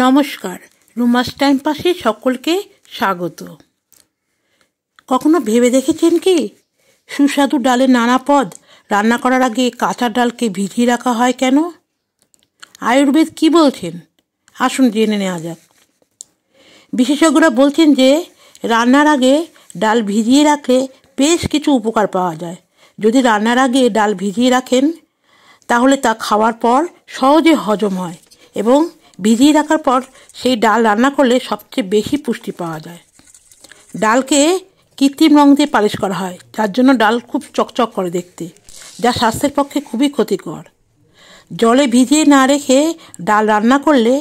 নমস্কার রুমাস টাইম পাশে সকলকে স্বাগত কখনো ভেবে দেখেছেন কি সুস্বাদু ডালের নানা পদ রান্না করার আগে কাঁচা ডালকে ভিজিয়ে রাখা হয় কেন আয়ুর্বেদ কি বলছেন আসুন জেনে নেওয়া যাক বিশেষজ্ঞরা বলছেন যে রান্নার আগে ডাল ভিজিয়ে রাখলে বেশ কিছু উপকার পাওয়া যায় যদি রান্নার আগে ডাল ভিজিয়ে রাখেন তাহলে তা খাওয়ার পর সহজে হজম হয় এবং ভিজিয়ে রাখার পর সেই ডাল রান্না করলে সবচেয়ে বেশি পুষ্টি পাওয়া যায় ডালকে কৃত্রিম রং দিয়ে পালিশ করা হয় যার জন্য ডাল খুব চকচক করে দেখতে যা স্বাস্থ্যের পক্ষে খুবই ক্ষতিকর জলে ভিজিয়ে না রেখে ডাল রান্না করলে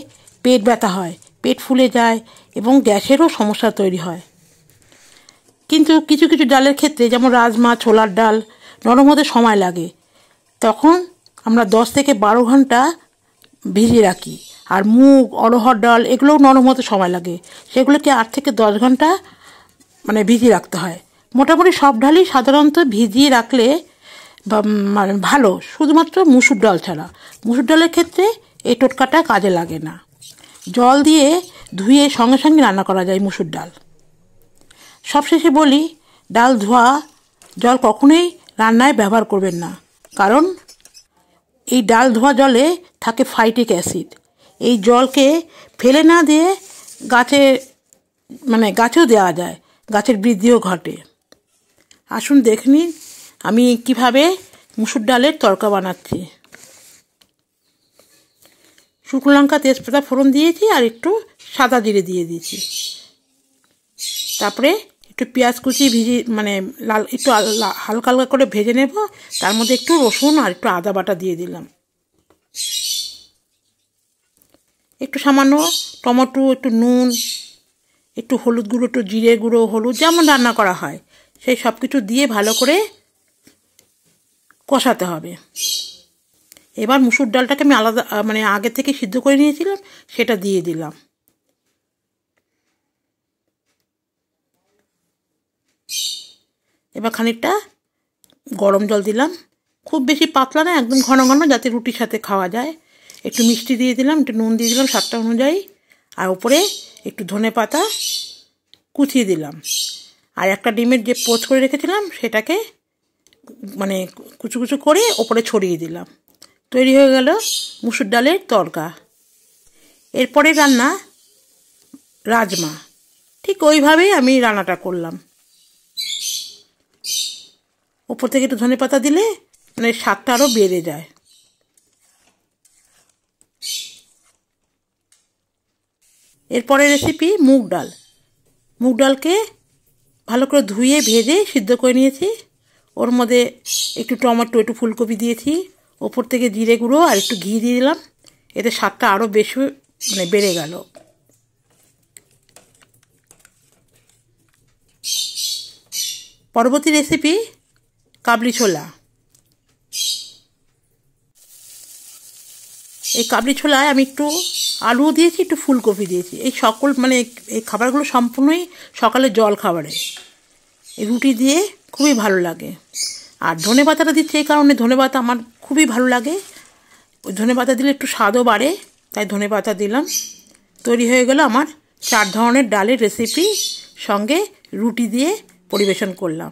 পেট ব্যথা হয় পেট ফুলে যায় এবং গ্যাসেরও সমস্যা তৈরি হয় কিন্তু কিছু কিছু ডালের ক্ষেত্রে যেমন রাজমা ছোলার ডাল নরম হতে সময় লাগে তখন আমরা দশ থেকে বারো ঘন্টা ভিজিয়ে রাখি আর মুগ অরহর ডাল এগুলোও নরম হতে সময় লাগে সেগুলোকে আট থেকে দশ ঘন্টা মানে ভিজিয়ে রাখতে হয় মোটামুটি সব ডালই সাধারণত ভিজিয়ে রাখলে মানে ভালো শুধুমাত্র মুসুর ডাল ছাড়া মুসুর ডালের ক্ষেত্রে এই টোটকাটা কাজে লাগে না জল দিয়ে ধুয়ে সঙ্গে সঙ্গে রান্না করা যায় মুসুর ডাল সবশেষে বলি ডাল ধোয়া জল কখনোই রান্নায় ব্যবহার করবেন না কারণ এই ডাল ধোয়া জলে থাকে ফাইটিক অ্যাসিড এই জলকে ফেলে না দিয়ে গাছে মানে গাছেও দেওয়া যায় গাছের বৃদ্ধিও ঘটে আসুন দেখে নিন আমি কিভাবে মুসুর ডালের তরকা বানাচ্ছি শুকনো লঙ্কা তেজপাতা ফোড়ন দিয়েছি আর একটু সাদা জিরে দিয়ে দিয়েছি তারপরে একটু পেঁয়াজ কুচি ভিজি মানে লাল একটু হালকা হালকা করে ভেজে নেব তার মধ্যে একটু রসুন আর একটু আদা বাটা দিয়ে দিলাম একটু সামান্য টমেটো একটু নুন একটু হলুদ গুঁড়ো একটু জিরে গুঁড়ো হলুদ যেমন রান্না করা হয় সেই সব কিছু দিয়ে ভালো করে কষাতে হবে এবার মুসুর ডালটাকে আমি আলাদা মানে আগে থেকে সিদ্ধ করে নিয়েছিলাম সেটা দিয়ে দিলাম এবার খানিকটা গরম জল দিলাম খুব বেশি পাতলা না একদম ঘন ঘন যাতে রুটির সাথে খাওয়া যায় একটু মিষ্টি দিয়ে দিলাম একটু নুন দিয়ে দিলাম স্বাদটা অনুযায়ী আর ওপরে একটু ধনে পাতা কুচিয়ে দিলাম আর একটা ডিমের যে পোচ করে রেখেছিলাম সেটাকে মানে কুচু কুচু করে ওপরে ছড়িয়ে দিলাম তৈরি হয়ে গেল মুসুর ডালের তরকা এরপরে রান্না রাজমা ঠিক ওইভাবেই আমি রান্নাটা করলাম ওপর থেকে একটু ধনে পাতা দিলে মানে স্বাদটা আরও বেড়ে যায় এরপরে রেসিপি মুগ ডাল মুগ ডালকে ভালো করে ধুয়ে ভেজে সিদ্ধ করে নিয়েছি ওর মধ্যে একটু টমেটো একটু ফুলকপি দিয়েছি ওপর থেকে জিরে গুঁড়ো আর একটু ঘি দিয়ে দিলাম এতে স্বাদটা আরও বেশি মানে বেড়ে গেল পরবর্তী রেসিপি কাবলি ছোলা এই কাবলি ছোলায় আমি একটু আলু দিয়েছি একটু ফুলকপি দিয়েছি এই সকল মানে এই খাবারগুলো সম্পূর্ণই সকালে জল খাবারে এই রুটি দিয়ে খুবই ভালো লাগে আর ধনে পাতাটা দিচ্ছি এই কারণে ধনে পাতা আমার খুবই ভালো লাগে ওই ধনে পাতা দিলে একটু স্বাদও বাড়ে তাই ধনে পাতা দিলাম তৈরি হয়ে গেল আমার চার ধরনের ডালের রেসিপি সঙ্গে রুটি দিয়ে পরিবেশন করলাম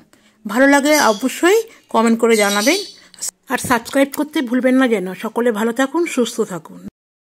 ভালো লাগে অবশ্যই কমেন্ট করে জানাবেন আর সাবস্ক্রাইব করতে ভুলবেন না যেন সকলে ভালো থাকুন সুস্থ থাকুন